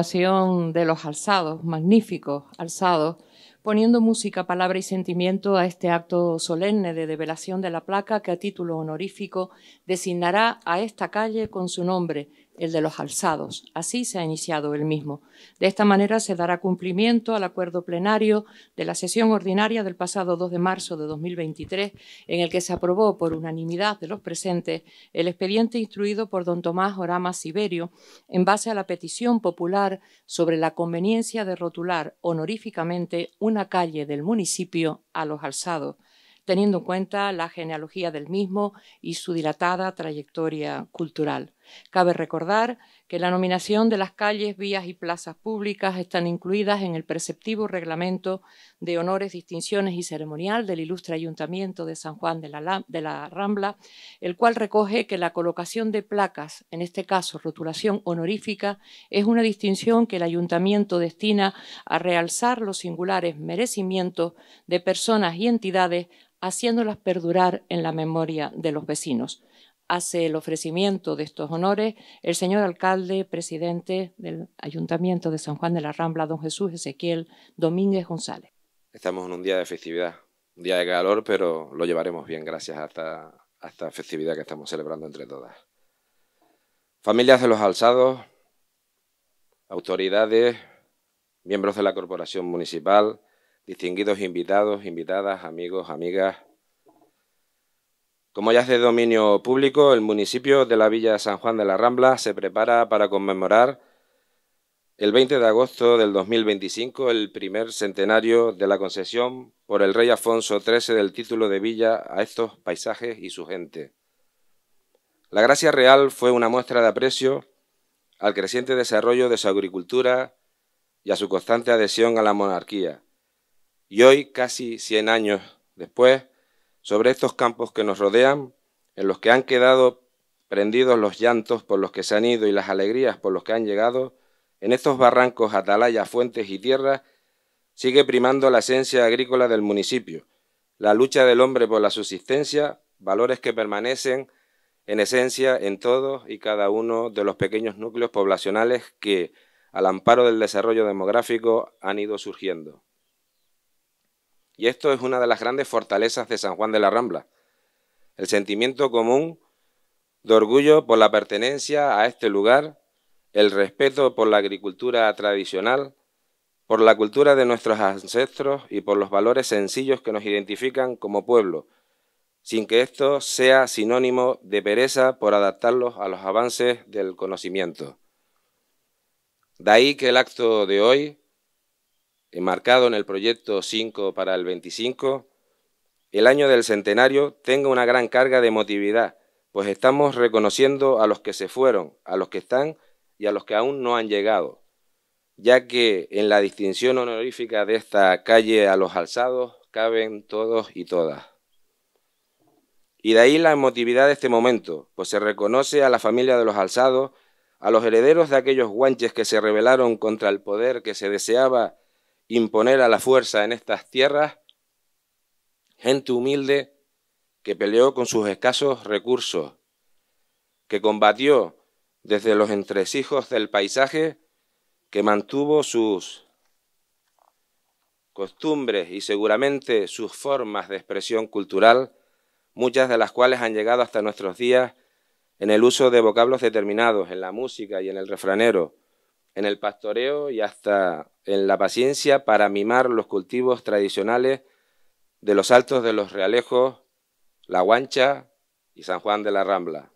de los alzados, magníficos alzados, poniendo música, palabra y sentimiento a este acto solemne de develación de la placa que a título honorífico designará a esta calle con su nombre, el de los alzados. Así se ha iniciado el mismo. De esta manera se dará cumplimiento al acuerdo plenario de la sesión ordinaria del pasado 2 de marzo de 2023, en el que se aprobó por unanimidad de los presentes el expediente instruido por don Tomás Orama Siberio en base a la petición popular sobre la conveniencia de rotular honoríficamente una calle del municipio a los alzados teniendo en cuenta la genealogía del mismo y su dilatada trayectoria cultural. Cabe recordar que la nominación de las calles, vías y plazas públicas están incluidas en el preceptivo reglamento de honores, distinciones y ceremonial del ilustre Ayuntamiento de San Juan de la, de la Rambla, el cual recoge que la colocación de placas, en este caso rotulación honorífica, es una distinción que el Ayuntamiento destina a realzar los singulares merecimientos de personas y entidades haciéndolas perdurar en la memoria de los vecinos hace el ofrecimiento de estos honores el señor alcalde, presidente del Ayuntamiento de San Juan de la Rambla, don Jesús Ezequiel Domínguez González. Estamos en un día de festividad, un día de calor, pero lo llevaremos bien gracias a esta, festividad que estamos celebrando entre todas. Familias de los alzados, autoridades, miembros de la corporación municipal, distinguidos invitados, invitadas, amigos, amigas, como ya es de dominio público, el municipio de la Villa San Juan de la Rambla se prepara para conmemorar el 20 de agosto del 2025 el primer centenario de la concesión por el rey Afonso XIII del título de villa a estos paisajes y su gente. La gracia real fue una muestra de aprecio al creciente desarrollo de su agricultura y a su constante adhesión a la monarquía. Y hoy, casi 100 años después, sobre estos campos que nos rodean, en los que han quedado prendidos los llantos por los que se han ido y las alegrías por los que han llegado, en estos barrancos, atalayas, fuentes y tierras, sigue primando la esencia agrícola del municipio, la lucha del hombre por la subsistencia, valores que permanecen en esencia en todos y cada uno de los pequeños núcleos poblacionales que, al amparo del desarrollo demográfico, han ido surgiendo. Y esto es una de las grandes fortalezas de San Juan de la Rambla, el sentimiento común de orgullo por la pertenencia a este lugar, el respeto por la agricultura tradicional, por la cultura de nuestros ancestros y por los valores sencillos que nos identifican como pueblo, sin que esto sea sinónimo de pereza por adaptarlos a los avances del conocimiento. De ahí que el acto de hoy Enmarcado en el proyecto 5 para el 25, el año del centenario tenga una gran carga de emotividad, pues estamos reconociendo a los que se fueron, a los que están y a los que aún no han llegado, ya que en la distinción honorífica de esta calle a los alzados caben todos y todas. Y de ahí la emotividad de este momento, pues se reconoce a la familia de los alzados, a los herederos de aquellos guanches que se rebelaron contra el poder que se deseaba imponer a la fuerza en estas tierras gente humilde que peleó con sus escasos recursos, que combatió desde los entresijos del paisaje, que mantuvo sus costumbres y seguramente sus formas de expresión cultural, muchas de las cuales han llegado hasta nuestros días en el uso de vocablos determinados, en la música y en el refranero, en el pastoreo y hasta en la paciencia para mimar los cultivos tradicionales de los altos de los Realejos, La Guancha y San Juan de la Rambla.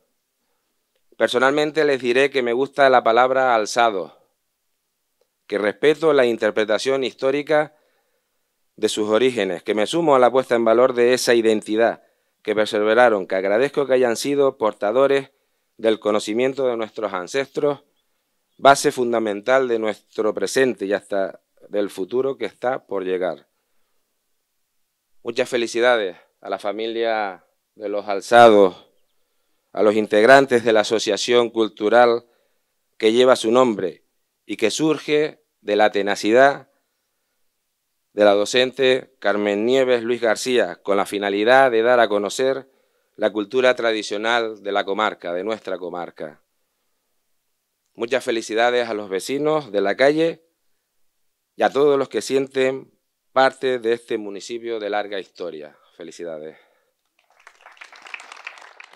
Personalmente les diré que me gusta la palabra alzado, que respeto la interpretación histórica de sus orígenes, que me sumo a la puesta en valor de esa identidad que perseveraron, que agradezco que hayan sido portadores del conocimiento de nuestros ancestros base fundamental de nuestro presente y hasta del futuro que está por llegar. Muchas felicidades a la familia de los alzados, a los integrantes de la asociación cultural que lleva su nombre y que surge de la tenacidad de la docente Carmen Nieves Luis García, con la finalidad de dar a conocer la cultura tradicional de la comarca, de nuestra comarca. Muchas felicidades a los vecinos de la calle y a todos los que sienten parte de este municipio de larga historia. Felicidades.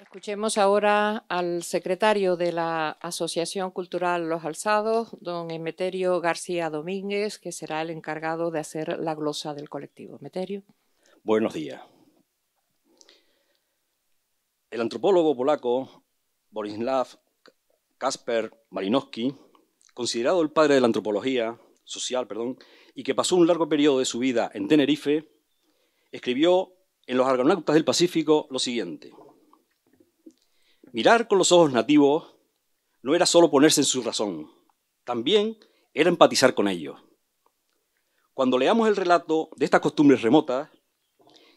Escuchemos ahora al secretario de la Asociación Cultural Los Alzados, don Emeterio García Domínguez, que será el encargado de hacer la glosa del colectivo. Emeterio. Buenos días. El antropólogo polaco Borislav Casper Malinowski, considerado el padre de la antropología social, perdón, y que pasó un largo periodo de su vida en Tenerife, escribió en Los Argonautas del Pacífico lo siguiente. Mirar con los ojos nativos no era solo ponerse en su razón, también era empatizar con ellos. Cuando leamos el relato de estas costumbres remotas,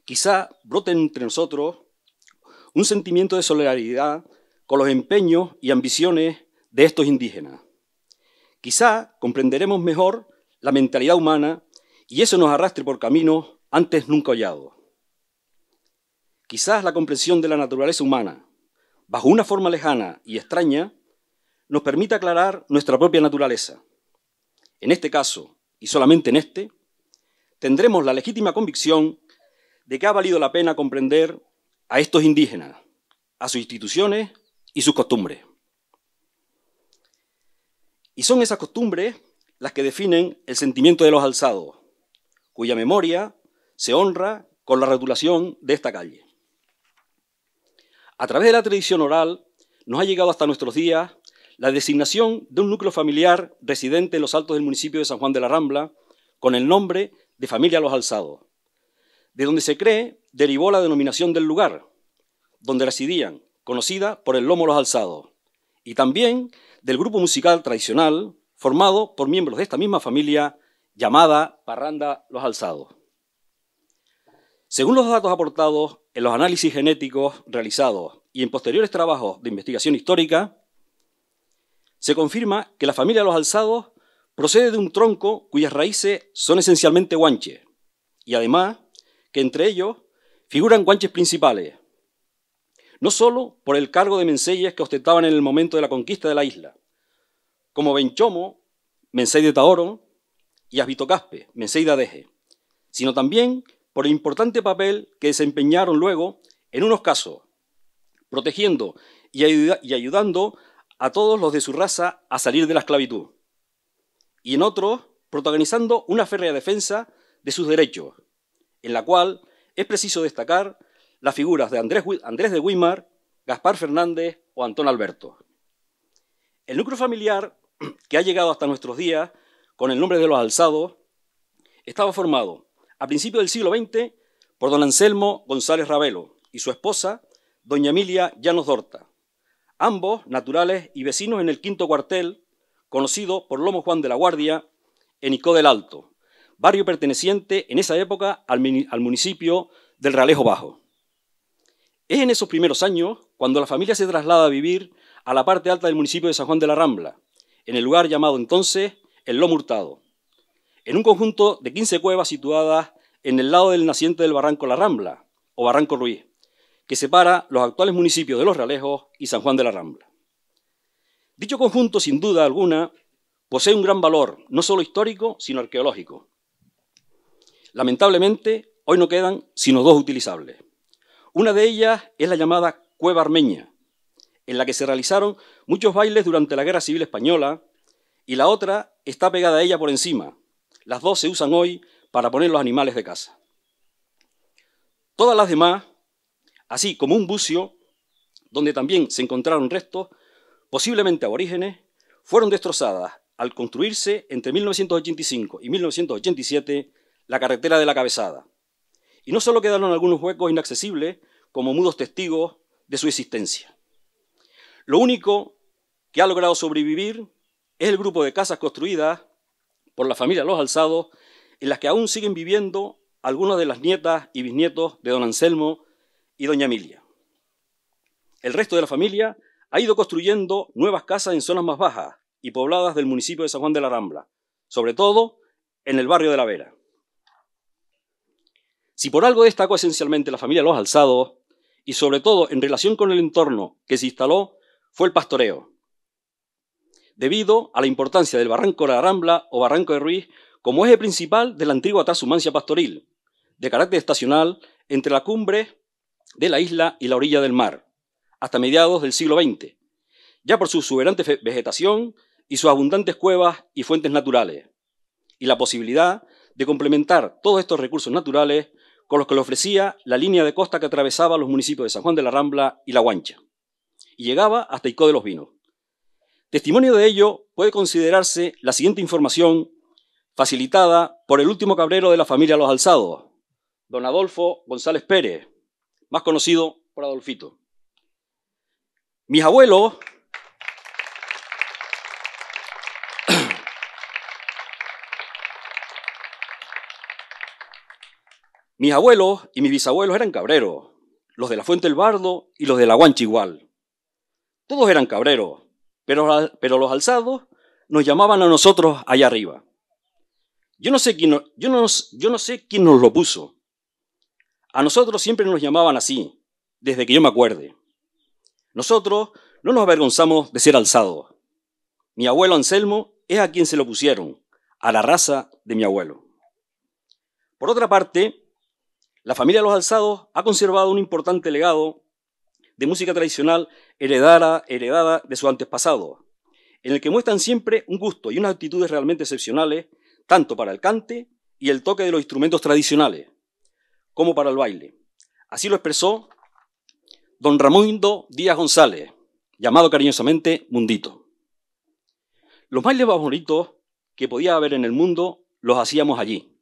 quizá brote entre nosotros un sentimiento de solidaridad con los empeños y ambiciones de estos indígenas. Quizá comprenderemos mejor la mentalidad humana y eso nos arrastre por caminos antes nunca hallados. Quizás la comprensión de la naturaleza humana, bajo una forma lejana y extraña, nos permita aclarar nuestra propia naturaleza. En este caso, y solamente en este, tendremos la legítima convicción de que ha valido la pena comprender a estos indígenas, a sus instituciones y su costumbre. Y son esas costumbres las que definen el sentimiento de los alzados, cuya memoria se honra con la rotulación de esta calle. A través de la tradición oral nos ha llegado hasta nuestros días la designación de un núcleo familiar residente en los altos del municipio de San Juan de la Rambla con el nombre de familia Los Alzados, de donde se cree derivó la denominación del lugar, donde residían conocida por el Lomo Los Alzados, y también del grupo musical tradicional formado por miembros de esta misma familia llamada Parranda Los Alzados. Según los datos aportados en los análisis genéticos realizados y en posteriores trabajos de investigación histórica, se confirma que la familia los alzados procede de un tronco cuyas raíces son esencialmente guanches, y además que entre ellos figuran guanches principales, no solo por el cargo de menseyes que ostentaban en el momento de la conquista de la isla, como Benchomo, Mensei de Taoro y Asbitocaspe, menseida de Adeje, sino también por el importante papel que desempeñaron luego, en unos casos, protegiendo y, y ayudando a todos los de su raza a salir de la esclavitud, y en otros, protagonizando una férrea defensa de sus derechos, en la cual es preciso destacar las figuras de Andrés, de Guimar, Gaspar Fernández o Antón Alberto. El núcleo familiar que ha llegado hasta nuestros días con el nombre de los alzados estaba formado a principios del siglo XX por don Anselmo González Ravelo y su esposa, doña Emilia Llanos Dorta, ambos naturales y vecinos en el quinto cuartel, conocido por Lomo Juan de la Guardia, en Icó del Alto, barrio perteneciente en esa época al, municipio del Ralejo Bajo. Es en esos primeros años cuando la familia se traslada a vivir a la parte alta del municipio de San Juan de la Rambla, en el lugar llamado entonces el Lomo Hurtado, en un conjunto de 15 cuevas situadas en el lado del naciente del Barranco La Rambla, o Barranco Ruiz, que separa los actuales municipios de Los Realejos y San Juan de la Rambla. Dicho conjunto, sin duda alguna, posee un gran valor, no solo histórico, sino arqueológico. Lamentablemente, hoy no quedan sino dos utilizables. Una de ellas es la llamada Cueva Armeña, en la que se realizaron muchos bailes durante la Guerra Civil Española, y la otra está pegada a ella por encima. Las dos se usan hoy para poner los animales de caza. Todas las demás, así como un bucio, donde también se encontraron restos, posiblemente aborígenes, fueron destrozadas al construirse entre 1985 y 1987 la carretera de la Cabezada. Y no solo quedaron algunos huecos inaccesibles, como mudos testigos de su existencia. Lo único que ha logrado sobrevivir es el grupo de casas construidas por la familia Los Alzados, en las que aún siguen viviendo algunas de las nietas y bisnietos de don Anselmo y doña Emilia. El resto de la familia ha ido construyendo nuevas casas en zonas más bajas y pobladas del municipio de San Juan de la Rambla, sobre todo en el barrio de La Vera. Si por algo destacó esencialmente la familia Los Alzados, y sobre todo en relación con el entorno que se instaló fue el pastoreo. Debido a la importancia del barranco de la Rambla o barranco de Ruiz como eje principal de la antigua transhumancia pastoril, de carácter estacional entre la cumbre de la isla y la orilla del mar, hasta mediados del siglo XX, ya por su exuberante vegetación y sus abundantes cuevas y fuentes naturales, y la posibilidad de complementar todos estos recursos naturales con los que le ofrecía la línea de costa que atravesaba los municipios de San Juan de la Rambla y La Guancha, y llegaba hasta Icó de los Vinos. Testimonio de ello puede considerarse la siguiente información facilitada por el último cabrero de la familia Los Alzados, don Adolfo González Pérez, más conocido por Adolfito. Mis abuelos Mis abuelos y mis bisabuelos eran cabreros, los de la Fuente del Bardo y los de la igual. Todos eran cabreros, pero, pero los alzados nos llamaban a nosotros allá arriba. Yo no, sé quién, yo, yo no sé quién nos lo puso. A nosotros siempre nos llamaban así, desde que yo me acuerde. Nosotros no nos avergonzamos de ser alzados. Mi abuelo Anselmo es a quien se lo pusieron, a la raza de mi abuelo. Por otra parte, la familia de los Alzados ha conservado un importante legado de música tradicional heredada, heredada de su antepasado, en el que muestran siempre un gusto y unas actitudes realmente excepcionales, tanto para el cante y el toque de los instrumentos tradicionales, como para el baile. Así lo expresó don Ramón Díaz González, llamado cariñosamente Mundito. Los bailes más bonitos que podía haber en el mundo los hacíamos allí.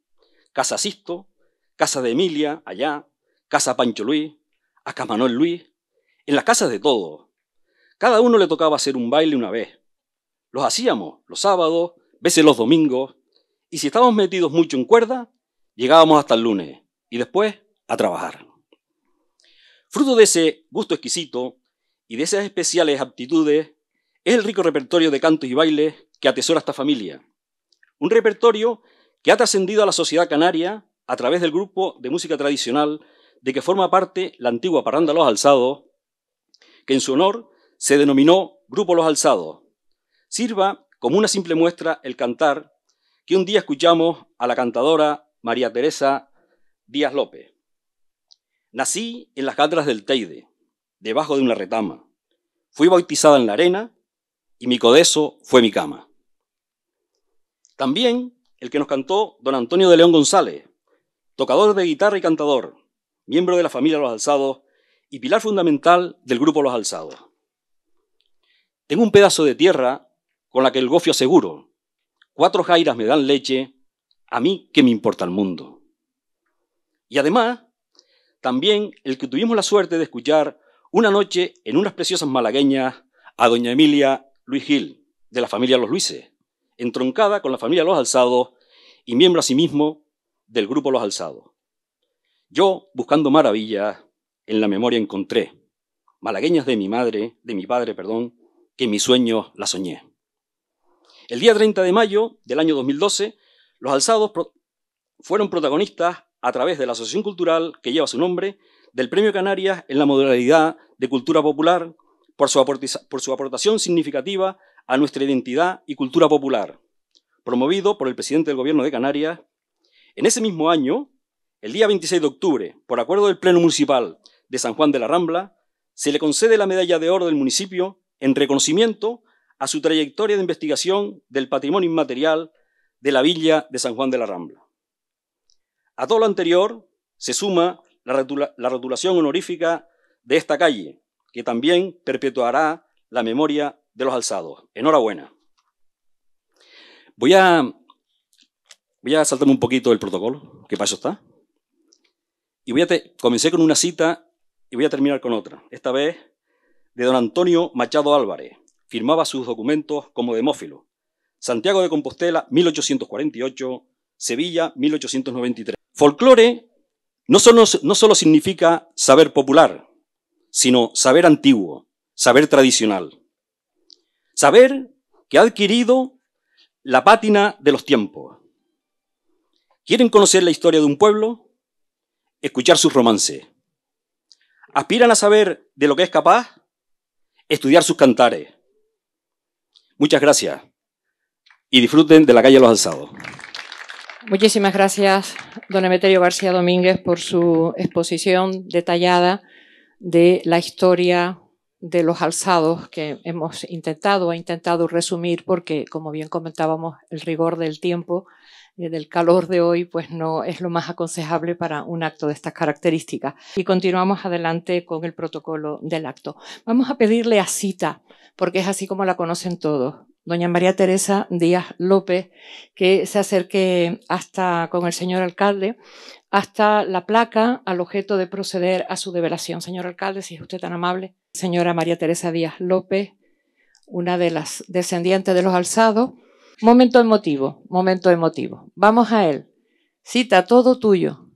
Casasisto, casa de Emilia, allá, casa Pancho Luis, acá Manuel Luis, en las casas de todos. Cada uno le tocaba hacer un baile una vez. Los hacíamos los sábados, veces los domingos, y si estábamos metidos mucho en cuerda, llegábamos hasta el lunes y después a trabajar. Fruto de ese gusto exquisito y de esas especiales aptitudes es el rico repertorio de cantos y bailes que atesora esta familia. Un repertorio que ha trascendido a la sociedad canaria a través del grupo de música tradicional de que forma parte la antigua Parranda Los Alzados, que en su honor se denominó Grupo Los Alzados. Sirva como una simple muestra el cantar que un día escuchamos a la cantadora María Teresa Díaz López. Nací en las catras del Teide, debajo de una retama. Fui bautizada en la arena y mi codeso fue mi cama. También el que nos cantó don Antonio de León González, tocador de guitarra y cantador, miembro de la familia Los Alzados y pilar fundamental del grupo Los Alzados. Tengo un pedazo de tierra con la que el gofio aseguro. Cuatro jairas me dan leche, a mí que me importa el mundo. Y además, también el que tuvimos la suerte de escuchar una noche en unas preciosas malagueñas a doña Emilia Luis Gil, de la familia Los Luises, entroncada con la familia Los Alzados y miembro asimismo del grupo Los Alzados. Yo, buscando maravillas, en la memoria encontré malagueñas de mi madre, de mi padre, perdón, que en mis sueños la soñé. El día 30 de mayo del año 2012, los alzados fueron protagonistas a través de la asociación cultural que lleva su nombre del Premio Canarias en la modalidad de cultura popular por por su aportación significativa a nuestra identidad y cultura popular, promovido por el presidente del Gobierno de Canarias, en ese mismo año, el día 26 de octubre, por acuerdo del Pleno Municipal de San Juan de la Rambla, se le concede la medalla de oro del municipio en reconocimiento a su trayectoria de investigación del patrimonio inmaterial de la villa de San Juan de la Rambla. A todo lo anterior se suma la, rotulación honorífica de esta calle, que también perpetuará la memoria de los alzados. Enhorabuena. Voy a Voy a saltarme un poquito el protocolo, que paso está. Y voy a te comencé con una cita y voy a terminar con otra. Esta vez de don Antonio Machado Álvarez. Firmaba sus documentos como demófilo. Santiago de Compostela, 1848, Sevilla, 1893. Folclore no solo, no solo significa saber popular, sino saber antiguo, saber tradicional. Saber que ha adquirido la pátina de los tiempos, ¿Quieren conocer la historia de un pueblo? Escuchar sus romances. ¿Aspiran a saber de lo que es capaz? Estudiar sus cantares. Muchas gracias y disfruten de la calle Los Alzados. Muchísimas gracias, don Emeterio García Domínguez, por su exposición detallada de la historia de los alzados que hemos intentado, ha e intentado resumir, porque, como bien comentábamos, el rigor del tiempo del calor de hoy, pues no es lo más aconsejable para un acto de estas características. Y continuamos adelante con el protocolo del acto. Vamos a pedirle a cita, porque es así como la conocen todos. Doña María Teresa Díaz López, que se acerque hasta con el señor alcalde, hasta la placa al objeto de proceder a su develación. Señor alcalde, si es usted tan amable. Señora María Teresa Díaz López, una de las descendientes de los alzados, Momento emotivo, momento emotivo. Vamos a él. Cita, todo tuyo.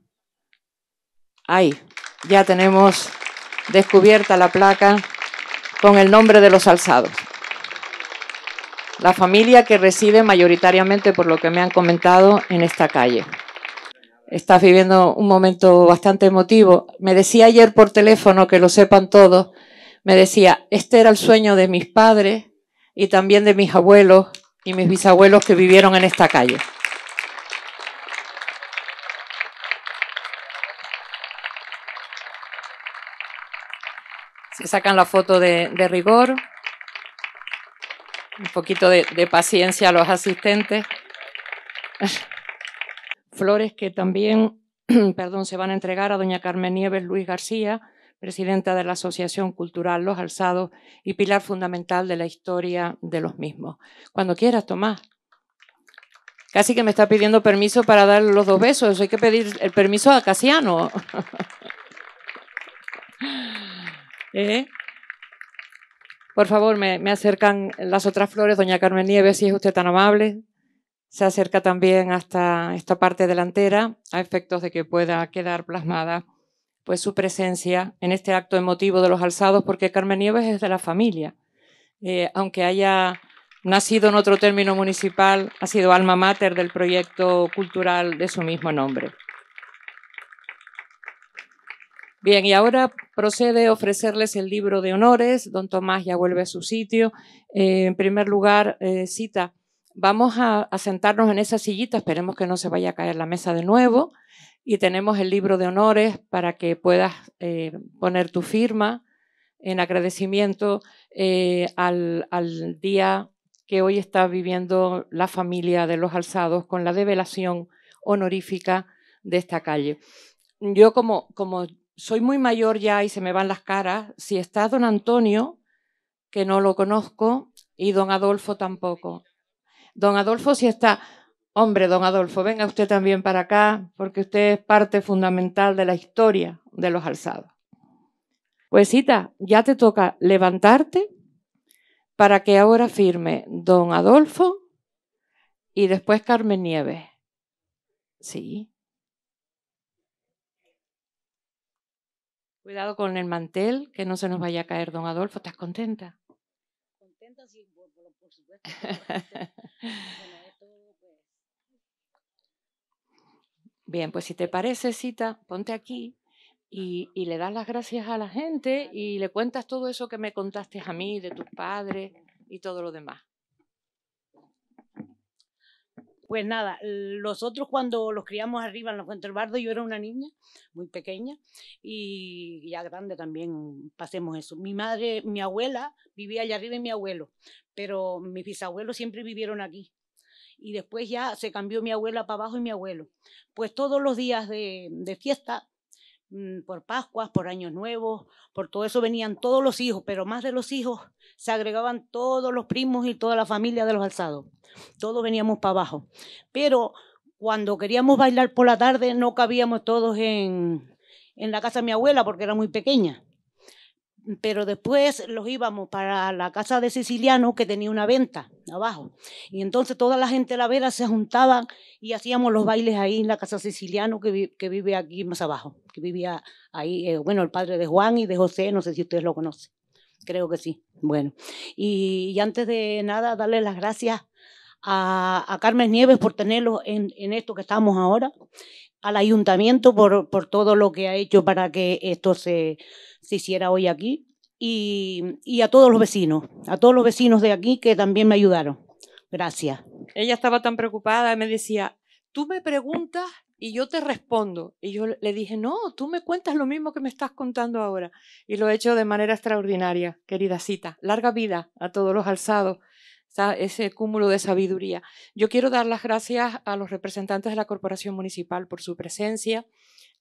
Ahí, ya tenemos descubierta la placa con el nombre de los alzados. La familia que reside mayoritariamente, por lo que me han comentado, en esta calle. Estás viviendo un momento bastante emotivo. Me decía ayer por teléfono, que lo sepan todos, me decía, este era el sueño de mis padres y también de mis abuelos y mis bisabuelos que vivieron en esta calle. Se sacan la foto de, rigor, un poquito de, de paciencia a los asistentes. Flores que también perdón, se van a entregar a doña Carmen Nieves Luis García, presidenta de la Asociación Cultural Los Alzados y pilar fundamental de la historia de los mismos. Cuando quieras, Tomás. Casi que me está pidiendo permiso para dar los dos besos. Hay que pedir el permiso a Casiano. ¿Eh? Por favor, me, me, acercan las otras flores. Doña Carmen Nieves, si es usted tan amable, se acerca también hasta esta parte delantera a efectos de que pueda quedar plasmada pues su presencia en este acto emotivo de los alzados, porque Carmen Nieves es de la familia. Eh, aunque haya nacido en otro término municipal, ha sido alma mater del proyecto cultural de su mismo nombre. Bien, y ahora procede a ofrecerles el libro de honores. Don Tomás ya vuelve a su sitio. Eh, en primer lugar, eh, cita, vamos a, sentarnos en esa sillita, esperemos que no se vaya a caer la mesa de nuevo y tenemos el libro de honores para que puedas eh, poner tu firma en agradecimiento eh, al, al, día que hoy está viviendo la familia de los alzados con la develación honorífica de esta calle. Yo como, como soy muy mayor ya y se me van las caras, si está don Antonio, que no lo conozco, y don Adolfo tampoco. Don Adolfo si está, Hombre, don Adolfo, venga usted también para acá, porque usted es parte fundamental de la historia de los alzados. Puesita, ya te toca levantarte para que ahora firme don Adolfo y después Carmen Nieves. Sí. Cuidado con el mantel, que no se nos vaya a caer don Adolfo. ¿Estás contenta? Contenta, sí, Bien, pues si te parece, Cita, ponte aquí y, le das las gracias a la gente y le cuentas todo eso que me contaste a mí, de tus padres y todo lo demás. Pues nada, nosotros cuando los criamos arriba en la Fuente del Bardo, yo era una niña muy pequeña y ya grande también pasemos eso. Mi madre, mi abuela vivía allá arriba y mi abuelo, pero mis bisabuelos siempre vivieron aquí y después ya se cambió mi abuela para abajo y mi abuelo. Pues todos los días de, fiesta, mm, por Pascuas, por Años Nuevos, por todo eso venían todos los hijos, pero más de los hijos se agregaban todos los primos y toda la familia de los alzados. Todos veníamos para abajo. Pero cuando queríamos bailar por la tarde no cabíamos todos en, en la casa de mi abuela porque era muy pequeña pero después los íbamos para la casa de Siciliano que tenía una venta abajo. Y entonces toda la gente de la vera se juntaban y hacíamos los bailes ahí en la casa Siciliano que, que vive aquí más abajo, que vivía ahí, eh, bueno, el padre de Juan y de José, no sé si ustedes lo conocen, creo que sí. Bueno, y, antes de nada, darle las gracias a, a Carmen Nieves por tenerlos en, en esto que estamos ahora, al ayuntamiento por, por todo lo que ha hecho para que esto se se hiciera hoy aquí y, a todos los vecinos, a todos los vecinos de aquí que también me ayudaron. Gracias. Ella estaba tan preocupada, me decía, tú me preguntas y yo te respondo. Y yo le dije, no, tú me cuentas lo mismo que me estás contando ahora. Y lo he hecho de manera extraordinaria, querida cita. Larga vida a todos los alzados, ese cúmulo de sabiduría. Yo quiero dar las gracias a los representantes de la Corporación Municipal por su presencia,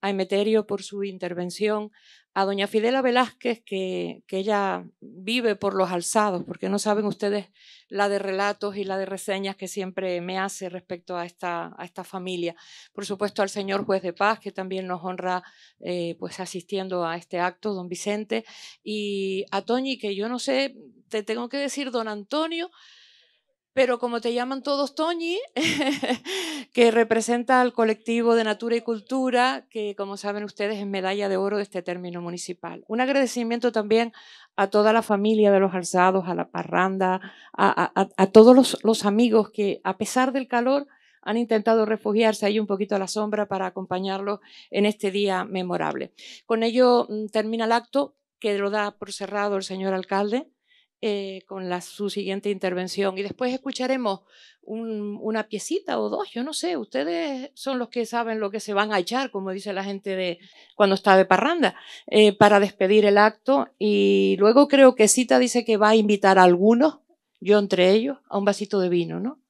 a Emeterio por su intervención, a doña Fidela Velázquez, que, que, ella vive por los alzados, porque no saben ustedes la de relatos y la de reseñas que siempre me hace respecto a esta, a esta familia. Por supuesto, al señor juez de paz, que también nos honra eh, pues asistiendo a este acto, don Vicente, y a Toñi, que yo no sé, te tengo que decir, don Antonio, pero como te llaman todos Toñi, que representa al colectivo de Natura y Cultura, que como saben ustedes es medalla de oro de este término municipal. Un agradecimiento también a toda la familia de los alzados, a la parranda, a, todos los, los amigos que a pesar del calor han intentado refugiarse ahí un poquito a la sombra para acompañarlos en este día memorable. Con ello mm, termina el acto que lo da por cerrado el señor alcalde. Eh, con la, su siguiente intervención. Y después escucharemos una piecita o dos, yo no sé, ustedes son los que saben lo que se van a echar, como dice la gente de cuando está de parranda, eh, para despedir el acto. Y luego creo que Cita dice que va a invitar a algunos, yo entre ellos, a un vasito de vino, ¿no?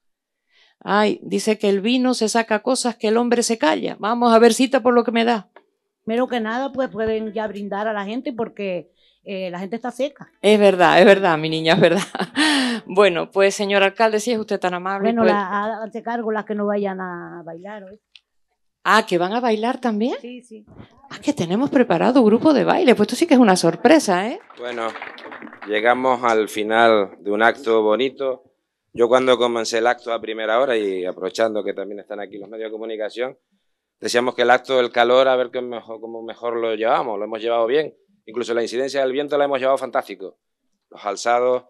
Ay, dice que el vino se saca cosas que el hombre se calla. Vamos a ver Cita por lo que me da. Mero que nada, pues pueden ya brindar a la gente porque eh, la gente está seca. Es verdad, es verdad, mi niña, es verdad. Bueno, pues señor alcalde, si es usted tan amable. Bueno, pues cargo las que no vayan a bailar hoy. Ah, que van a bailar también. Sí, sí. Ah, que tenemos preparado un grupo de baile. Pues esto sí que es una sorpresa, ¿eh? Bueno, llegamos al final de un acto bonito. Yo cuando comencé el acto a primera hora y aprovechando que también están aquí los medios de comunicación, decíamos que el acto del calor, a ver qué mejor, cómo mejor lo llevamos, lo hemos llevado bien. Incluso la incidencia del viento la hemos llevado fantástico. Los alzados,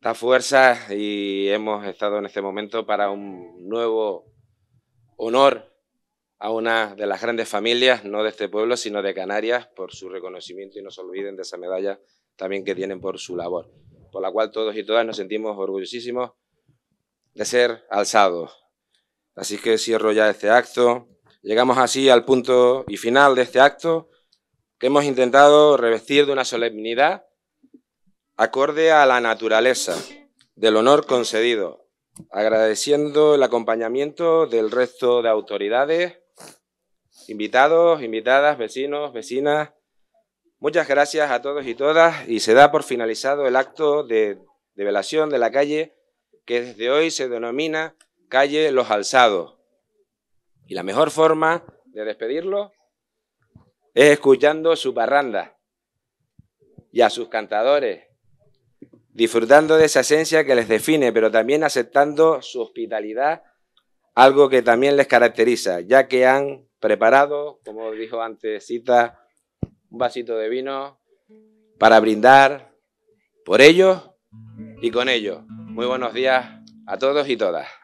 las fuerza y hemos estado en este momento para un nuevo honor a una de las grandes familias, no de este pueblo, sino de Canarias, por su reconocimiento y no se olviden de esa medalla también que tienen por su labor, por la cual todos y todas nos sentimos orgullosísimos de ser alzados. Así que cierro ya este acto. Llegamos así al punto y final de este acto que hemos intentado revestir de una solemnidad acorde a la naturaleza del honor concedido, agradeciendo el acompañamiento del resto de autoridades, invitados, invitadas, vecinos, vecinas. Muchas gracias a todos y todas y se da por finalizado el acto de, velación de la calle que desde hoy se denomina calle Los Alzados. Y la mejor forma de despedirlo es escuchando su parranda y a sus cantadores, disfrutando de esa esencia que les define, pero también aceptando su hospitalidad, algo que también les caracteriza, ya que han preparado, como dijo antes Cita, un vasito de vino para brindar por ellos y con ellos. Muy buenos días a todos y todas.